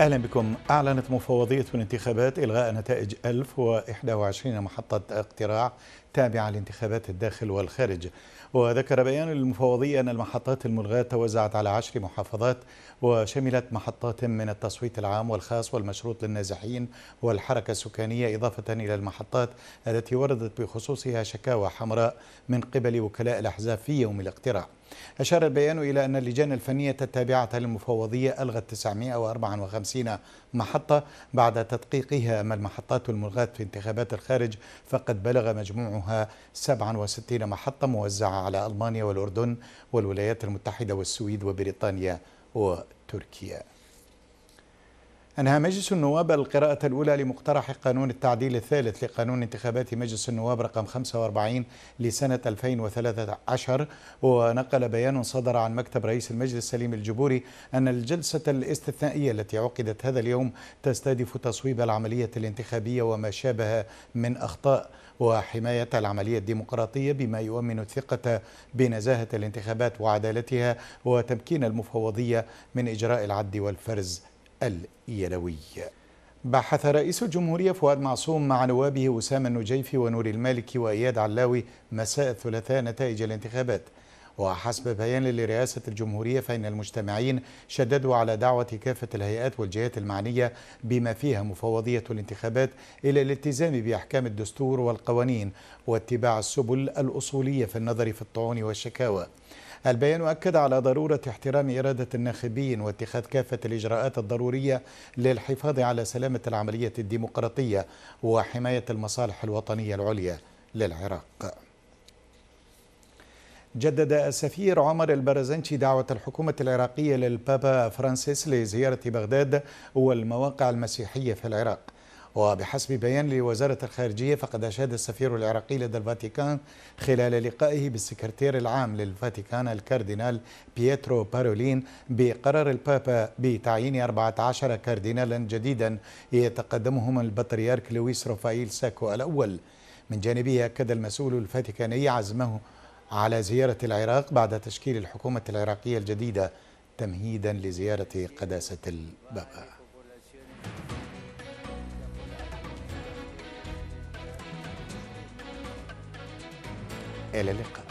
أهلا بكم أعلنت مفوضية الانتخابات إلغاء نتائج 1021 محطة اقتراع تابعة لانتخابات الداخل والخارج وذكر بيان المفوضية أن المحطات الملغاة توزعت على عشر محافظات وشملت محطات من التصويت العام والخاص والمشروط للنازحين والحركة السكانية إضافة إلى المحطات التي وردت بخصوصها شكاوى حمراء من قبل وكلاء الأحزاب في يوم الاقتراع أشار البيان إلى أن اللجان الفنية التابعة للمفوضية ألغت 954 محطة بعد تدقيقها أما المحطات الملغاة في انتخابات الخارج فقد بلغ مجموعها 67 محطة موزعة على ألمانيا والأردن والولايات المتحدة والسويد وبريطانيا وتركيا أنهى مجلس النواب القراءة الأولى لمقترح قانون التعديل الثالث لقانون انتخابات مجلس النواب رقم 45 لسنة 2013 ونقل بيان صدر عن مكتب رئيس المجلس سليم الجبوري أن الجلسة الاستثنائية التي عقدت هذا اليوم تستهدف تصويب العملية الانتخابية وما شابه من أخطاء وحماية العملية الديمقراطية بما يؤمن الثقة بنزاهة الانتخابات وعدالتها وتمكين المفوضية من إجراء العد والفرز اليلوي بحث رئيس الجمهورية فؤاد معصوم مع نوابه أسامة النجيفي ونور المالكي وإياد علاوي مساء الثلاثاء نتائج الانتخابات وحسب بيان لرئاسة الجمهورية فإن المجتمعين شددوا على دعوة كافة الهيئات والجهات المعنية بما فيها مفوضية الانتخابات إلى الالتزام بأحكام الدستور والقوانين واتباع السبل الأصولية في النظر في الطعون والشكاوى البيان أكد على ضرورة احترام إرادة الناخبين واتخاذ كافة الإجراءات الضرورية للحفاظ على سلامة العملية الديمقراطية وحماية المصالح الوطنية العليا للعراق جدد السفير عمر البرزنشي دعوة الحكومة العراقية للبابا فرانسيس لزيارة بغداد والمواقع المسيحية في العراق وبحسب بيان لوزارة الخارجية فقد أشاد السفير العراقي لدى الفاتيكان خلال لقائه بالسكرتير العام للفاتيكان الكاردينال بيترو بارولين بقرار البابا بتعيين 14 كاردينالا جديدا يتقدمهم البطريرك لويس رفائيل ساكو الأول من جانبه أكد المسؤول الفاتيكاني عزمه على زيارة العراق بعد تشكيل الحكومة العراقية الجديدة تمهيدا لزيارة قداسة البابا إلى اللقاء